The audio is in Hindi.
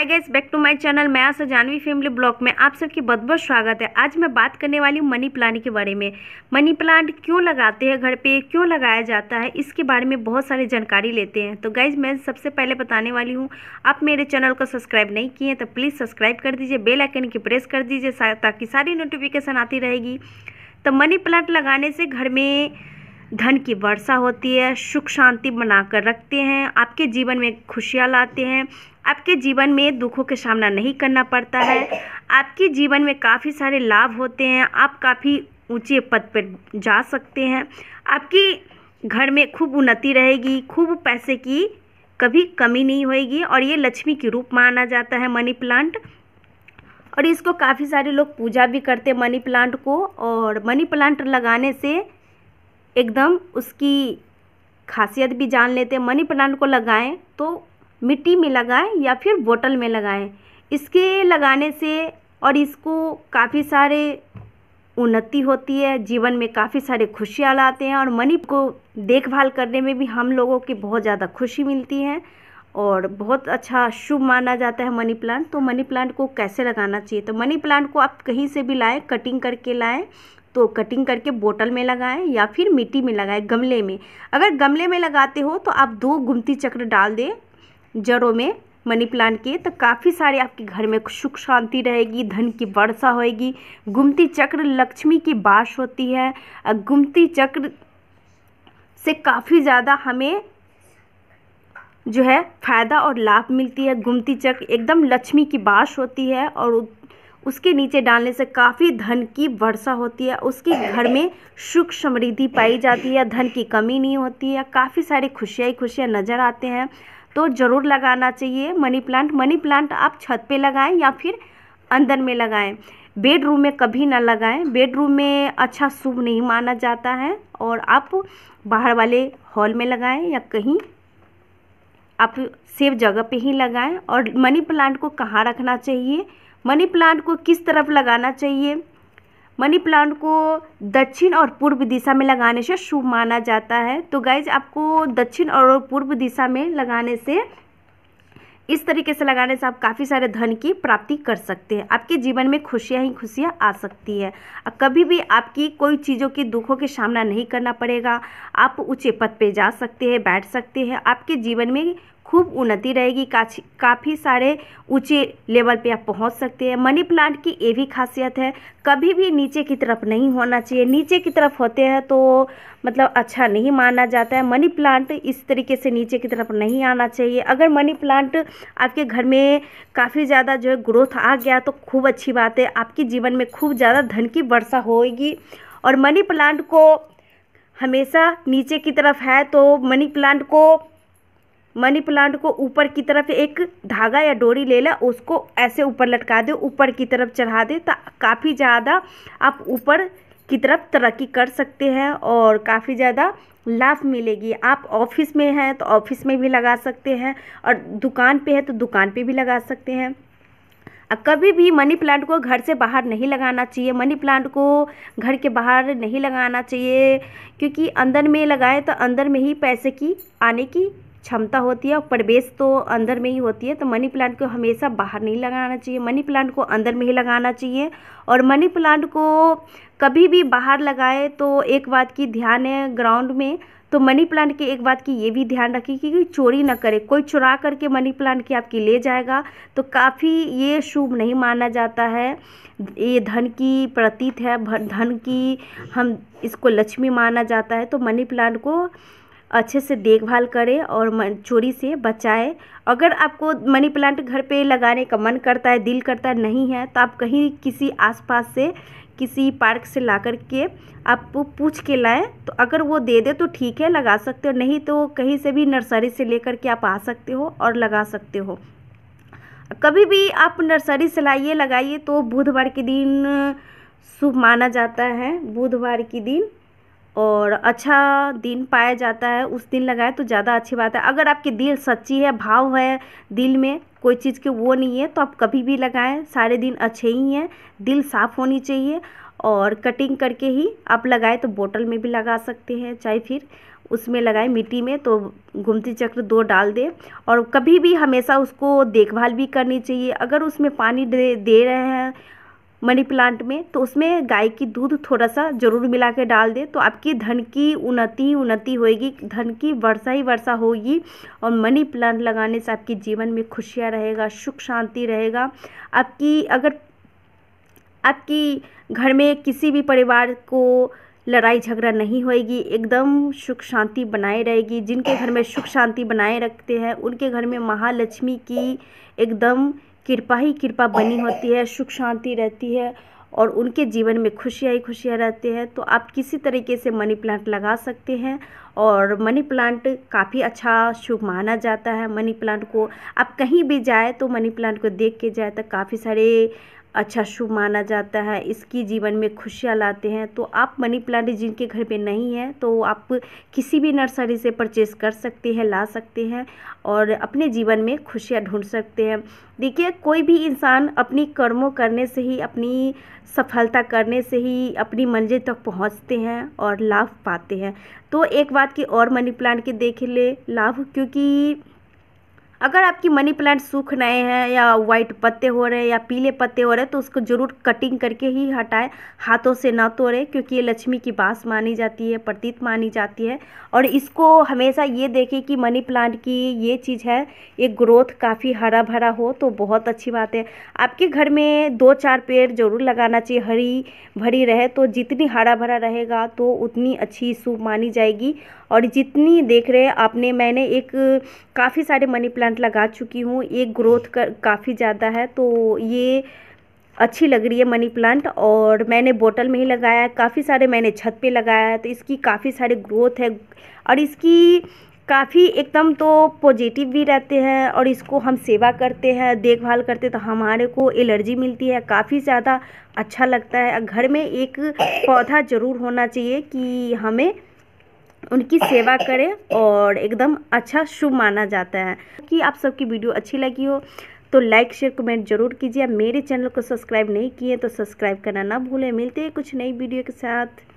hi guys back to my channel मैं आशा जानवी फैमिली ब्लॉग में आप सबकी बहुत बहुत स्वागत है आज मैं बात करने वाली हूँ मनी प्लांट के बारे में मनी प्लांट क्यों लगाते हैं घर पे क्यों लगाया जाता है इसके बारे में बहुत सारी जानकारी लेते हैं तो गाइज मैं सबसे पहले बताने वाली हूँ आप मेरे चैनल को सब्सक्राइब नहीं किए तो प्लीज़ सब्सक्राइब कर दीजिए बेलाइकन की प्रेस कर दीजिए ताकि सारी नोटिफिकेशन आती रहेगी तो मनी प्लांट लगाने से घर में धन की वर्षा होती है सुख शांति बनाकर रखते हैं आपके जीवन में खुशियाँ लाते हैं आपके जीवन में दुखों के सामना नहीं करना पड़ता है आपके जीवन में काफ़ी सारे लाभ होते हैं आप काफ़ी ऊंचे पद पर जा सकते हैं आपकी घर में खूब उन्नति रहेगी खूब पैसे की कभी कमी नहीं होएगी और ये लक्ष्मी के रूप माना जाता है मनी प्लांट और इसको काफ़ी सारे लोग पूजा भी करते हैं मनी प्लांट को और मनी प्लांट लगाने से एकदम उसकी खासियत भी जान लेते हैं मनी प्लांट को लगाएं तो मिट्टी में लगाएं या फिर बोतल में लगाएं इसके लगाने से और इसको काफ़ी सारे उन्नति होती है जीवन में काफ़ी सारे खुशियाँ लाते हैं और मनी को देखभाल करने में भी हम लोगों की बहुत ज़्यादा खुशी मिलती है और बहुत अच्छा शुभ माना जाता है मनी प्लांट तो मनी प्लांट को कैसे लगाना चाहिए तो मनी प्लांट को आप कहीं से भी लाएं कटिंग करके लाएं तो कटिंग करके बोतल में लगाएं या फिर मिट्टी में लगाएं गमले में अगर गमले में लगाते हो तो आप दो गुमती चक्र डाल दें जड़ों में मनी प्लांट के तो काफ़ी सारे आपके घर में सुख शांति रहेगी धन की वर्षा होएगी गुमती चक्र लक्ष्मी की बाश होती है गुमती चक्र से काफ़ी ज़्यादा हमें जो है फ़ायदा और लाभ मिलती है गुमती चक्र एकदम लक्ष्मी की बाश होती है और उसके नीचे डालने से काफ़ी धन की वर्षा होती है उसके घर में सुख समृद्धि पाई जाती है धन की कमी नहीं होती है काफ़ी सारी खुशियाँ ही खुशियाँ नज़र आते हैं तो ज़रूर लगाना चाहिए मनी प्लांट मनी प्लांट आप छत पे लगाएं या फिर अंदर में लगाएं बेडरूम में कभी ना लगाएं बेडरूम में अच्छा शुभ नहीं माना जाता है और आप बाहर वाले हॉल में लगाएं या कहीं आप सेफ जगह पे ही लगाएं और मनी प्लांट को कहाँ रखना चाहिए मनी प्लांट को किस तरफ लगाना चाहिए मनी प्लांट को दक्षिण और पूर्व दिशा में लगाने से शुभ माना जाता है तो गाइज आपको दक्षिण और पूर्व दिशा में लगाने से इस तरीके से लगाने से आप काफ़ी सारे धन की प्राप्ति कर सकते हैं आपके जीवन में खुशियाँ ही खुशियाँ आ सकती है कभी भी आपकी कोई चीज़ों के दुखों के सामना नहीं करना पड़ेगा आप ऊँचे पद पे जा सकते हैं बैठ सकते हैं आपके जीवन में खूब उन्नति रहेगी काफ़ी सारे ऊँचे लेवल पे आप पहुंच सकते हैं मनी प्लांट की ये भी खासियत है कभी भी नीचे की तरफ नहीं होना चाहिए नीचे की तरफ होते हैं तो मतलब अच्छा नहीं माना जाता है मनी प्लांट इस तरीके से नीचे की तरफ नहीं आना चाहिए अगर मनी प्लांट आपके घर में काफ़ी ज़्यादा जो है ग्रोथ आ गया तो खूब अच्छी बात है आपके जीवन में खूब ज़्यादा धन की वर्षा होगी और मनी प्लांट को हमेशा नीचे की तरफ है तो मनी प्लांट को मनी प्लांट को ऊपर की तरफ एक धागा या डोरी ले ला उसको ऐसे ऊपर लटका दे ऊपर की तरफ चढ़ा दे तो काफ़ी ज़्यादा आप ऊपर की तरफ तरक्की कर सकते हैं और काफ़ी ज़्यादा लाभ मिलेगी आप ऑफिस में हैं तो ऑफिस में भी लगा सकते हैं और दुकान पे है तो दुकान पे भी लगा सकते हैं कभी भी मनी प्लांट को घर से बाहर नहीं लगाना चाहिए मनी प्लांट को घर के बाहर नहीं लगाना चाहिए क्योंकि अंदर में लगाए तो अंदर में ही पैसे की आने की क्षमता होती है और प्रवेश तो अंदर में ही होती है तो मनी प्लांट को हमेशा बाहर नहीं लगाना चाहिए मनी प्लांट को अंदर में ही लगाना चाहिए और मनी प्लांट को कभी भी बाहर लगाए तो एक बात की ध्यान है ग्राउंड में तो मनी प्लांट की एक बात की ये भी ध्यान रखें कि चोरी ना करे कोई चुरा करके मनी प्लांट की आपकी ले जाएगा तो काफ़ी ये शुभ नहीं माना जाता है ये धन की प्रतीत है धन की हम इसको लक्ष्मी माना जाता है तो मनी प्लांट को अच्छे से देखभाल करें और चोरी से बचाए अगर आपको मनी प्लांट घर पे लगाने का मन करता है दिल करता है नहीं है तो आप कहीं किसी आसपास से किसी पार्क से ला कर के आप पूछ के लाएं तो अगर वो दे दे तो ठीक है लगा सकते हो नहीं तो कहीं से भी नर्सरी से लेकर के आप आ सकते हो और लगा सकते हो कभी भी आप नर्सरी से लाइए लगाइए तो बुधवार के दिन शुभ माना जाता है बुधवार के दिन और अच्छा दिन पाया जाता है उस दिन लगाए तो ज़्यादा अच्छी बात है अगर आपकी दिल सच्ची है भाव है दिल में कोई चीज़ के वो नहीं है तो आप कभी भी लगाएं सारे दिन अच्छे ही हैं दिल साफ़ होनी चाहिए और कटिंग करके ही आप लगाएं तो बोतल में भी लगा सकते हैं चाहे फिर उसमें लगाएं मिट्टी में तो घुमती चक्र दो डाल दें और कभी भी हमेशा उसको देखभाल भी करनी चाहिए अगर उसमें पानी दे दे रहे हैं मनी प्लांट में तो उसमें गाय की दूध थोड़ा सा ज़रूर मिला के डाल दें तो आपकी धन की उन्नति उन्नति होएगी धन की वर्षा ही वर्षा होगी और मनी प्लांट लगाने से आपके जीवन में खुशियाँ रहेगा सुख शांति रहेगा आपकी अगर आपकी घर में किसी भी परिवार को लड़ाई झगड़ा नहीं होएगी एकदम सुख शांति बनाए रहेगी जिनके घर में सुख शांति बनाए रखते हैं उनके घर में महालक्ष्मी की एकदम कृपा ही कृपा बनी होती है सुख शांति रहती है और उनके जीवन में खुशियाँ ही खुशियाँ रहते हैं तो आप किसी तरीके से मनी प्लांट लगा सकते हैं और मनी प्लांट काफ़ी अच्छा शुभ माना जाता है मनी प्लांट को आप कहीं भी जाए तो मनी प्लांट को देख के जाए तो काफ़ी सारे अच्छा शुभ माना जाता है इसकी जीवन में खुशियाँ लाते हैं तो आप मनी प्लांट जिनके घर पे नहीं है तो आप किसी भी नर्सरी से परचेज़ कर सकते हैं ला सकते हैं और अपने जीवन में खुशियाँ ढूंढ सकते हैं देखिए कोई भी इंसान अपनी कर्मों करने से ही अपनी सफलता करने से ही अपनी मंजिल तक पहुंचते हैं और लाभ पाते हैं तो एक बात की और मनी प्लांट के देख ले लाभ क्योंकि अगर आपकी मनी प्लांट सूख रहे हैं या वाइट पत्ते हो रहे हैं या पीले पत्ते हो रहे हैं तो उसको ज़रूर कटिंग करके ही हटाएं हाथों से ना तोड़ें क्योंकि ये लक्ष्मी की बास मानी जाती है प्रतीत मानी जाती है और इसको हमेशा ये देखें कि मनी प्लांट की ये चीज़ है ये ग्रोथ काफ़ी हरा भरा हो तो बहुत अच्छी बात है आपके घर में दो चार पेड़ ज़रूर लगाना चाहिए हरी भरी रहे तो जितनी हरा भरा रहेगा तो उतनी अच्छी शुभ मानी जाएगी और जितनी देख रहे आपने मैंने एक काफ़ी सारे मनी प्लांट प्लांट लगा चुकी हूँ ये ग्रोथ कर काफ़ी ज़्यादा है तो ये अच्छी लग रही है मनी प्लांट और मैंने बोतल में ही लगाया है काफ़ी सारे मैंने छत पे लगाया है तो इसकी काफ़ी सारे ग्रोथ है और इसकी काफ़ी एकदम तो पॉजिटिव भी रहते हैं और इसको हम सेवा करते हैं देखभाल करते हैं तो हमारे को एलर्जी मिलती है काफ़ी ज़्यादा अच्छा लगता है घर में एक पौधा ज़रूर होना चाहिए कि हमें उनकी सेवा करें और एकदम अच्छा शुभ माना जाता है कि आप सबकी वीडियो अच्छी लगी हो तो लाइक शेयर कमेंट जरूर कीजिए मेरे चैनल को सब्सक्राइब नहीं किए तो सब्सक्राइब करना ना भूलें मिलते हैं कुछ नई वीडियो के साथ